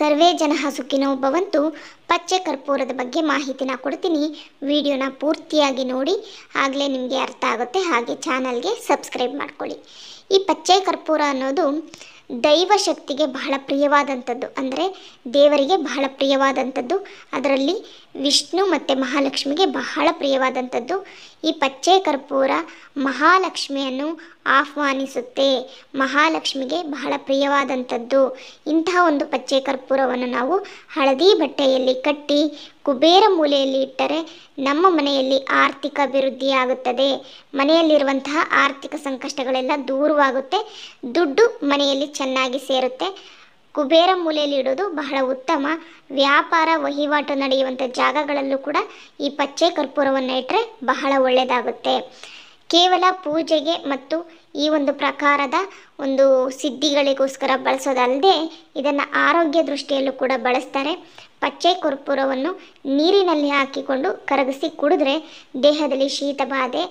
ಸರ್ವೇ ಜನ ಸುಖಿನೋ ಭವಂತು ಪಚ್ಚೆ ಕರ್ಪೂರದ ಬಗ್ಗೆ ಮಾಹಿತಿನ ಕೊಡ್ತೀನಿ ವಿಡಿಯೋನ ಪೂರ್ತಿಯಾಗಿ ನೋಡಿ ಆಗಲೇ ನಿಮಗೆ ಅರ್ಥ ಆಗುತ್ತೆ ಹಾಗೆ ಚಾನಲ್ಗೆ ಸಬ್ಸ್ಕ್ರೈಬ್ ಮಾಡ್ಕೊಳ್ಳಿ ಈ ಪಚ್ಚೆ ಕರ್ಪೂರ ಅನ್ನೋದು ದೈವ ಶಕ್ತಿಗೆ ಬಹಳ ಪ್ರಿಯವಾದಂಥದ್ದು ಅಂದರೆ ದೇವರಿಗೆ ಬಹಳ ಪ್ರಿಯವಾದಂಥದ್ದು ಅದರಲ್ಲಿ ವಿಷ್ಣು ಮತ್ತು ಮಹಾಲಕ್ಷ್ಮಿಗೆ ಬಹಳ ಪ್ರಿಯವಾದಂಥದ್ದು ಈ ಪಚ್ಚೆ ಕರ್ಪೂರ ಮಹಾಲಕ್ಷ್ಮಿಯನ್ನು ಆಹ್ವಾನಿಸುತ್ತೆ ಮಹಾಲಕ್ಷ್ಮಿಗೆ ಬಹಳ ಪ್ರಿಯವಾದಂಥದ್ದು ಇಂತಹ ಒಂದು ಪಚ್ಚೆ ಕರ್ಪೂರವನ್ನು ನಾವು ಹಳದಿ ಬಟ್ಟೆಯಲ್ಲಿ ಕಟ್ಟಿ ಕುಬೇರ ಮೂಲೆಯಲ್ಲಿ ಇಟ್ಟರೆ ನಮ್ಮ ಮನೆಯಲ್ಲಿ ಆರ್ಥಿಕ ಅಭಿವೃದ್ಧಿಯಾಗುತ್ತದೆ ಮನೆಯಲ್ಲಿರುವಂತಹ ಆರ್ಥಿಕ ಸಂಕಷ್ಟಗಳೆಲ್ಲ ದೂರವಾಗುತ್ತೆ ದುಡ್ಡು ಮನೆಯಲ್ಲಿ ಚೆನ್ನಾಗಿ ಸೇರುತ್ತೆ ಕುಬೇರ ಮೂಲೆಯಲ್ಲಿ ಇಡೋದು ಬಹಳ ಉತ್ತಮ ವ್ಯಾಪಾರ ವಹಿವಾಟು ನಡೆಯುವಂಥ ಜಾಗಗಳಲ್ಲೂ ಕೂಡ ಈ ಪಚ್ಚೆ ಕರ್ಪೂರವನ್ನು ಇಟ್ಟರೆ ಬಹಳ ಒಳ್ಳೆಯದಾಗುತ್ತೆ ಕೇವಲ ಪೂಜೆಗೆ ಮತ್ತು ಈ ಒಂದು ಪ್ರಕಾರದ ಒಂದು ಸಿದ್ಧಿಗಳಿಗೋಸ್ಕರ ಬಳಸೋದಲ್ಲದೆ ಇದನ್ನು ಆರೋಗ್ಯ ದೃಷ್ಟಿಯಲ್ಲೂ ಕೂಡ ಬಳಸ್ತಾರೆ ಪಚ್ಚೆ ಕರ್ಪೂರವನ್ನು ನೀರಿನಲ್ಲಿ ಹಾಕಿಕೊಂಡು ಕರಗಿಸಿ ಕುಡಿದ್ರೆ ದೇಹದಲ್ಲಿ ಶೀತ ಬಾಧೆ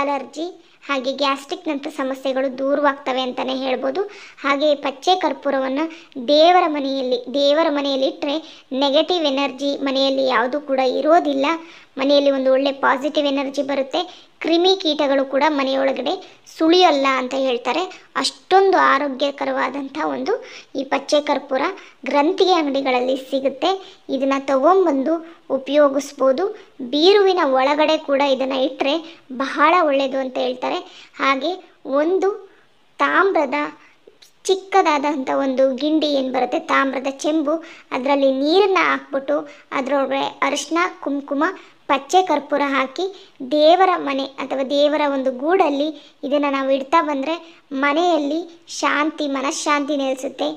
ಅಲರ್ಜಿ ಹಾಗೆ ಗ್ಯಾಸ್ಟ್ರಿಕ್ನಂಥ ಸಮಸ್ಯೆಗಳು ದೂರವಾಗ್ತವೆ ಅಂತಲೇ ಹೇಳ್ಬೋದು ಹಾಗೆ ಪಚ್ಚೆ ಕರ್ಪೂರವನ್ನು ದೇವರ ಮನೆಯಲ್ಲಿ ದೇವರ ಮನೆಯಲ್ಲಿಟ್ಟರೆ ನೆಗೆಟಿವ್ ಎನರ್ಜಿ ಮನೆಯಲ್ಲಿ ಯಾವುದೂ ಕೂಡ ಇರೋದಿಲ್ಲ ಮನೆಯಲ್ಲಿ ಒಂದು ಒಳ್ಳೆ ಪಾಸಿಟಿವ್ ಎನರ್ಜಿ ಬರುತ್ತೆ ಕ್ರಿಮಿ ಕೀಟಗಳು ಕೂಡ ಮನೆಯೊಳಗಡೆ ಸುಳಿಯಲ್ಲ ಅಂತ ಹೇಳ್ತಾರೆ ಅಷ್ಟೊಂದು ಆರೋಗ್ಯಕರವಾದಂಥ ಒಂದು ಈ ಪಚ್ಚೆ ಕರ್ಪೂರ ಗ್ರಂಥಿಗೆ ಅಂಗಡಿಗಳಲ್ಲಿ ಸಿಗುತ್ತೆ ಇದನ್ನು ತಗೊಂಬಂದು ಉಪಯೋಗಿಸ್ಬೋದು ಬೀರುವಿನ ಒಳಗಡೆ ಕೂಡ ಇದನ್ನು ಇಟ್ಟರೆ ಬಹಳ ಒಳ್ಳೆಯದು ಅಂತ ಹೇಳ್ತಾರೆ ಹಾಗೆ ಒಂದು ತಾಮ್ರದ ಚಿಕ್ಕದಾದಂಥ ಒಂದು ಗಿಂಡಿ ಏನು ಬರುತ್ತೆ ತಾಮ್ರದ ಚೆಂಬು ಅದರಲ್ಲಿ ನೀರನ್ನು ಹಾಕ್ಬಿಟ್ಟು ಅದರೊಳಗೆ ಅರಿಶಿನ ಕುಂಕುಮ ಪಚ್ಚೆ ಕರ್ಪೂರ ಹಾಕಿ ದೇವರ ಮನೆ ಅಥವಾ ದೇವರ ಒಂದು ಗೂಡಲ್ಲಿ ಇದನ್ನು ನಾವು ಇಡ್ತಾ ಬಂದರೆ ಮನೆಯಲ್ಲಿ ಶಾಂತಿ ಮನಃಶಾಂತಿ ನೆಲೆಸುತ್ತೆ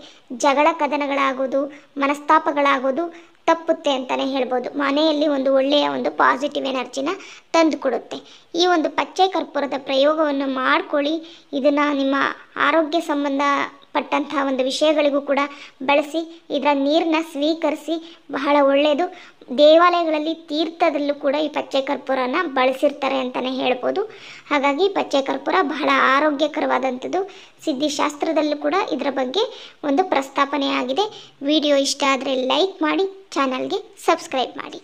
ಜಗಳ ಕದನಗಳಾಗೋದು ಮನಸ್ತಾಪಗಳಾಗೋದು ತಪ್ಪುತ್ತೆ ಅಂತಲೇ ಹೇಳ್ಬೋದು ಮನೆಯಲ್ಲಿ ಒಂದು ಒಳ್ಳೆಯ ಒಂದು ಪಾಸಿಟಿವ್ ಎನರ್ಜಿನ ತಂದು ಕೊಡುತ್ತೆ ಈ ಒಂದು ಪಚ್ಚೆ ಕರ್ಪೂರದ ಪ್ರಯೋಗವನ್ನು ಮಾಡಿಕೊಳ್ಳಿ ಇದನ್ನು ನಿಮ್ಮ ಆರೋಗ್ಯ ಸಂಬಂಧ ಪಟ್ಟಂತಹ ಒಂದು ವಿಷಯಗಳಿಗೂ ಕೂಡ ಬಳಸಿ ಇದರ ನೀರನ್ನ ಸ್ವೀಕರಿಸಿ ಬಹಳ ಒಳ್ಳೆಯದು ದೇವಾಲಯಗಳಲ್ಲಿ ತೀರ್ಥದಲ್ಲೂ ಕೂಡ ಈ ಪಚ್ಚೆ ಕರ್ಪೂರನ ಬಳಸಿರ್ತಾರೆ ಅಂತಲೇ ಹೇಳ್ಬೋದು ಹಾಗಾಗಿ ಪಚ್ಚೆ ಕರ್ಪೂರ ಬಹಳ ಆರೋಗ್ಯಕರವಾದಂಥದ್ದು ಸಿದ್ಧಿಶಾಸ್ತ್ರದಲ್ಲೂ ಕೂಡ ಇದರ ಬಗ್ಗೆ ಒಂದು ಪ್ರಸ್ತಾಪನೆ ಆಗಿದೆ ವಿಡಿಯೋ ಇಷ್ಟ ಆದರೆ ಲೈಕ್ ಮಾಡಿ ಚಾನಲ್ಗೆ ಸಬ್ಸ್ಕ್ರೈಬ್ ಮಾಡಿ